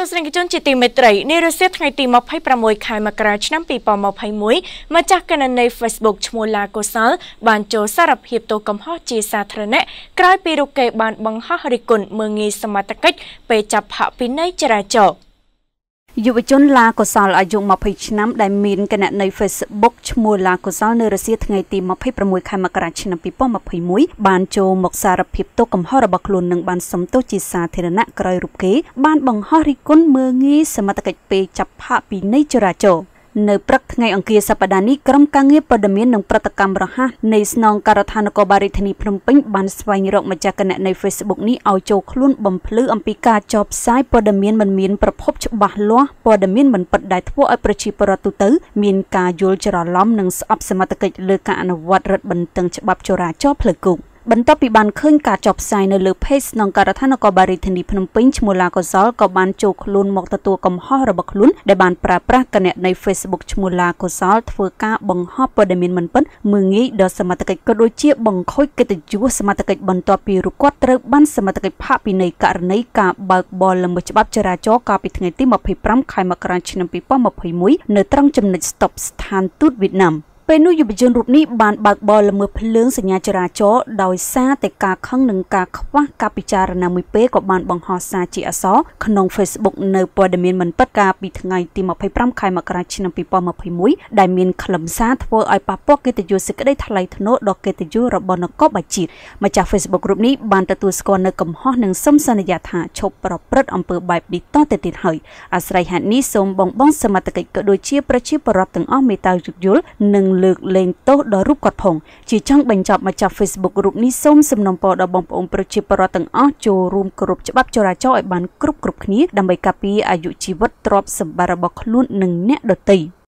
ទស្សនិកជនជាទីមេត្រីនារសៀលថ្ងៃទី26ខែមករាឆ្នាំ2021ម្ចាស់កណន័យ Facebook ឈ្មោះឡាកុសល បានចូលសារភាពទោសកំហុសជាសាធារណៈក្រោយពីរូបគេបានបង្ហោះរិគុណមើងងាយសមត្ថកិច្ចពេលចាប់ផាកពិន័យចរាចរណ៍យុវជនឡាកុសលអាយុ20ឆ្នាំដែលមានគណនី Facebook ឈ្មោះឡាកុសលនៅរុស្ស៊ីថ្ងៃទី26ខែមករាឆ្នាំ2021បានចូលមកសារភាពទោសកំហុសរបស់ខ្លួននិងបានសំទោសជាសាធារណៈក្រោយរូបគេបានបង្ហោះរិះគន់មើលងាយសមត្ថកិច្ចពេលចាប់ផាកពីនៃចរាចរណ៍នៅព្រឹកថ្ងៃអង្គារសប្តាហ៍នេះក្រុមការងារព័ត៌មាននិងប្រតិកម្មរហ័សនៃស្នងការដ្ឋាននគរបាលរាជធានីភ្នំពេញបានស្វែងរកម្ចាស់គណនី Facebook នេះឲ្យចូលខ្លួនបំភ្លឺអំពីការចោទផ្សាយព័ត៌មានមិនមានប្រភពច្បាស់លាស់ព័ត៌មានមិនពិតដែលធ្វើឲ្យប្រជាពលរដ្ឋទូទៅមានការយល់ច្រឡំនិងស្អប់សមត្ថកិច្ចលើការអនុវត្តរដ្ឋបន្ទឹងច្បាប់ចរាចរណ៍ផ្លូវគោកបន្ទាប់ពីបានឃើញការចុះផ្សាយនៅលើ page ស្នងការដ្ឋាននគរបាលរាជធានីភ្នំពេញឈ្មោះឡាកុសលក៏បានចូលខ្លួនមកទទួលកំហុសរបស់ខ្លួនដែលបានប្រើប្រាស់គណនី Facebook ឈ្មោះឡាកុសល ធ្វើការបង្ហោះព័ត៌មានមិនពិតមើងងាយដល់សមត្ថកិច្ចក៏ដូចជាបង្ខូចកិត្តិយសសមត្ថកិច្ចបន្ទាប់ពីរូបគាត់ត្រូវបានសមត្ថកិច្ចផាកពិន័យករណីការបើកបលល្មើសច្បាប់ចរាចរណ៍កាលពីថ្ងៃទី25ខែមករាឆ្នាំ2021នៅត្រង់ចំណុច Stop ស្ថានទូតវៀតណាមពេលនោះយុវជនរូបនេះបានបើកបរល្មើសភ្លើងសញ្ញាចរាចរណ៍ដោយសារតែការខឹងនិងការខ្វះការពិចារណាមួយពេលក៏បានបង្ហោះសារជាអសរក្នុង Facebook នៅព័ត៌មានមិនពិតកាលពីថ្ងៃទី25ខែមករាឆ្នាំ2021ដែលមានខ្លឹមសារធ្វើឲ្យប៉ះពាល់កិត្តិយសសេចក្តីថ្លៃថ្នូរដល់កិត្តិយសរបស់នគរបាលជាតិម្ចាស់ Facebook រូបនេះបានទទួលស្គាល់នៅកំហុសនិងសំសន្យាថាឈប់ប្រព្រឹត្តអំពើបែបនេះតទៅទៀតហើយអាស្រ័យហេតុនេះសូមបងបងសមត្ថកិច្ចក៏ដូចជាប្រជាពលរដ្ឋទាំងអស់មេត្តាយោគយល់និងលើកលែងទោសដល់រូបគាត់ផងជាចង់បញ្ចប់មកចាប់ Facebook រូបនេះសូមសំណូមពរដល់បងប្អូនប្រជាពលរដ្ឋទាំងអស់ចូលរួមគោរពច្បាប់ ចរាចរណ៍ឲ្យបានគ្រប់គ្រប់គ្នាដើម្បីការពារអាយុជីវិតទ្រព្យសម្បត្តិរបស់ខ្លួននិងអ្នកដទៃ។